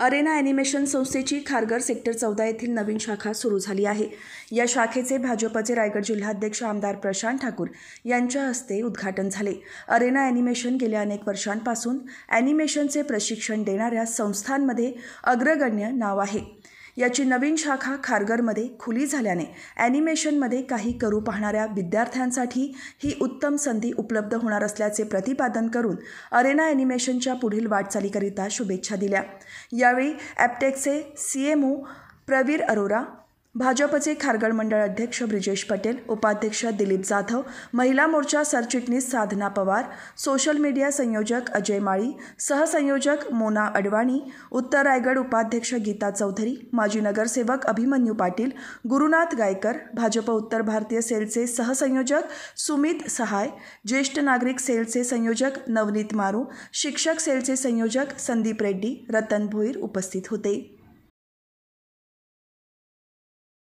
Arena animation संस्थेची Kharghar sector चौदा येथील नवीन शाखा सुरू झाली आहे या शाखेचे भाजपचे रायगड जिल्हाध्यक्ष आमदार प्रशांत ठाकूर यांच्या हस्ते उद्घाटन झाले अरेना ॲनिमेशन गेल्या अनेक वर्षांपासून ॲनिमेशनचे प्रशिक्षण देणाऱ्या संस्थांमध्ये अग्रगण्य नाव आहे याची नवीन शाखा खारघरमध्ये खुली झाल्याने ॲनिमेशनमध्ये काही करू पाहणाऱ्या विद्यार्थ्यांसाठी ही उत्तम संधी उपलब्ध होणार असल्याचे प्रतिपादन करून अरेना ॲनिमेशनच्या पुढील वाटचालीकरिता शुभेच्छा दिल्या यावेळी ॲपटेकचे C M O Praveer Arora भाजपचे खारगड मंडळ अध्यक्ष ब्रिजेश पटेल उपाध्यक्ष दिलीप जाधव महिला मोर्चा सरचिटणीस साधना पवार सोशल मीडिया संयोजक अजय माळी सहसंयोजक मोना अडवाणी उत्तर रायगड उपाध्यक्ष गीता चौधरी माजी नगरसेवक अभिमन्यू पाटील गुरुनाथ गायकर भाजप उत्तर भारतीय सेलचे सहसंयोजक सुमित सहाय ज्येष्ठ नागरिक सेलचे संयोजक नवनीत मारू शिक्षक सेलचे संयोजक संदीप रेड्डी रतन भोईर उपस्थित होते